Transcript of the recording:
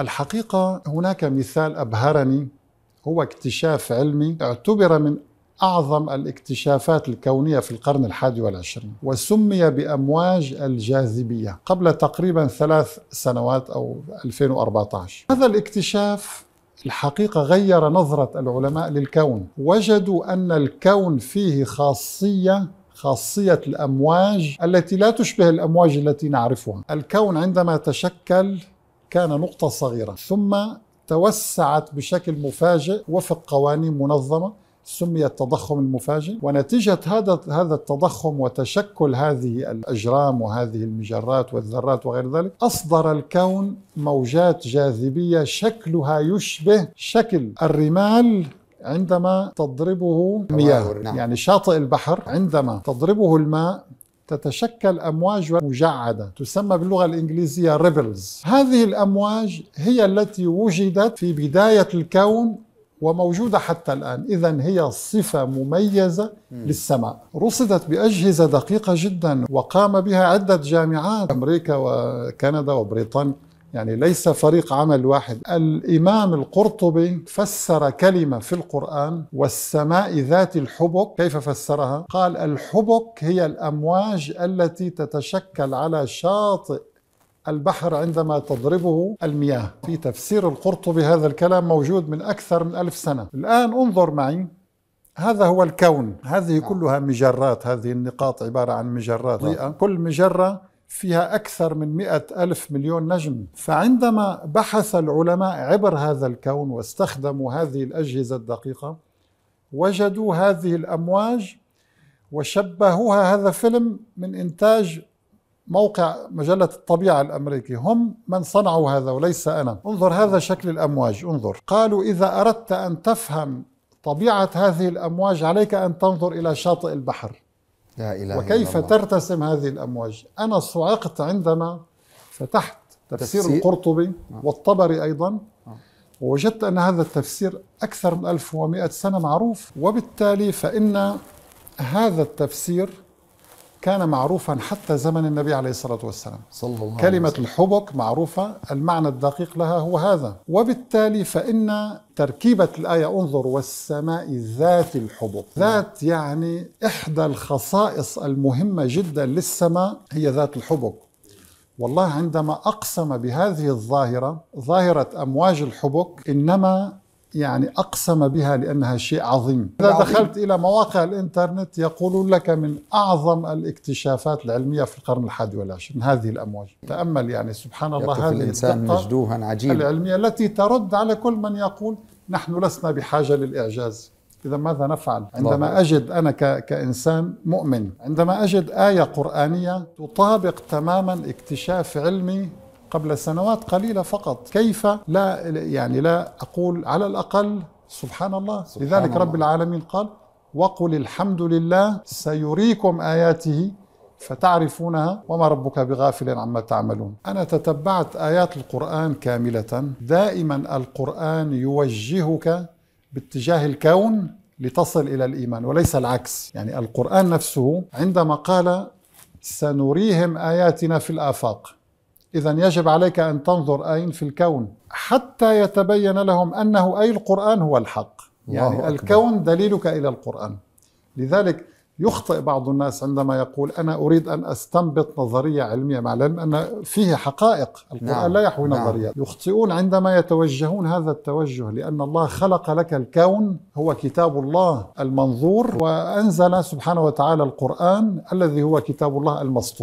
الحقيقة هناك مثال أبهرني هو اكتشاف علمي اعتبر من أعظم الاكتشافات الكونية في القرن الحادي والعشرين وسمي بأمواج الجاذبية قبل تقريبا ثلاث سنوات أو 2014 هذا الاكتشاف الحقيقة غير نظرة العلماء للكون وجدوا أن الكون فيه خاصية خاصية الأمواج التي لا تشبه الأمواج التي نعرفها الكون عندما تشكل كان نقطة صغيرة ثم توسعت بشكل مفاجئ وفق قوانين منظمة سمي التضخم المفاجئ ونتيجة هذا هذا التضخم وتشكل هذه الأجرام وهذه المجرات والذرات وغير ذلك أصدر الكون موجات جاذبية شكلها يشبه شكل الرمال عندما تضربه مياه نعم. يعني شاطئ البحر عندما تضربه الماء تتشكل أمواج مجعدة تسمى باللغة الإنجليزية ريفلز هذه الأمواج هي التي وجدت في بداية الكون وموجودة حتى الآن إذا هي صفة مميزة للسماء رصدت بأجهزة دقيقة جدا وقام بها عدة جامعات أمريكا وكندا وبريطانيا يعني ليس فريق عمل واحد الإمام القرطبي فسر كلمة في القرآن والسماء ذات الحبك كيف فسرها؟ قال الحبك هي الأمواج التي تتشكل على شاطئ البحر عندما تضربه المياه في تفسير القرطبي هذا الكلام موجود من أكثر من ألف سنة الآن انظر معي هذا هو الكون هذه نعم. كلها مجرات هذه النقاط عبارة عن مجرات نعم. كل مجرة فيها أكثر من مئة ألف مليون نجم فعندما بحث العلماء عبر هذا الكون واستخدموا هذه الأجهزة الدقيقة وجدوا هذه الأمواج وشبهوها هذا فيلم من إنتاج موقع مجلة الطبيعة الأمريكي هم من صنعوا هذا وليس أنا انظر هذا شكل الأمواج انظر قالوا إذا أردت أن تفهم طبيعة هذه الأمواج عليك أن تنظر إلى شاطئ البحر لا إله وكيف الله. ترتسم هذه الأمواج أنا صعقت عندما فتحت تفسير, تفسير. القرطبي آه. والطبري أيضا آه. ووجدت أن هذا التفسير أكثر من 1100 سنة معروف وبالتالي فإن هذا التفسير كان معروفا حتى زمن النبي عليه الصلاة والسلام صلى الله كلمة وسلم. الحبك معروفة المعنى الدقيق لها هو هذا وبالتالي فإن تركيبة الآية انظر والسماء ذات الحبك ذات يعني إحدى الخصائص المهمة جدا للسماء هي ذات الحبك والله عندما أقسم بهذه الظاهرة ظاهرة أمواج الحبك إنما يعني أقسم بها لأنها شيء عظيم إذا عظيم. دخلت إلى مواقع الإنترنت يقولون لك من أعظم الاكتشافات العلمية في القرن الحادي والعشرين هذه الأمواج تأمل يعني سبحان الله هذه الإنسان مجدوها عجيب العلمية التي ترد على كل من يقول نحن لسنا بحاجة للإعجاز إذا ماذا نفعل؟ عندما أجد أنا ك... كإنسان مؤمن عندما أجد آية قرآنية تطابق تماما اكتشاف علمي قبل سنوات قليلة فقط كيف لا يعني لا أقول على الأقل سبحان الله سبحان لذلك الله. رب العالمين قال وقل الحمد لله سيريكم آياته فتعرفونها وما ربك بغافل عما تعملون أنا تتبعت آيات القرآن كاملة دائما القرآن يوجهك باتجاه الكون لتصل إلى الإيمان وليس العكس يعني القرآن نفسه عندما قال سنريهم آياتنا في الآفاق إذا يجب عليك أن تنظر أين في الكون حتى يتبين لهم أنه أي القرآن هو الحق يعني أكبر. الكون دليلك إلى القرآن لذلك يخطئ بعض الناس عندما يقول أنا أريد أن أستنبط نظرية علمية مع العلم أن فيه حقائق القرآن نعم. لا يحوي نعم. نظريات يخطئون عندما يتوجهون هذا التوجه لأن الله خلق لك الكون هو كتاب الله المنظور وأنزل سبحانه وتعالى القرآن الذي هو كتاب الله المسطور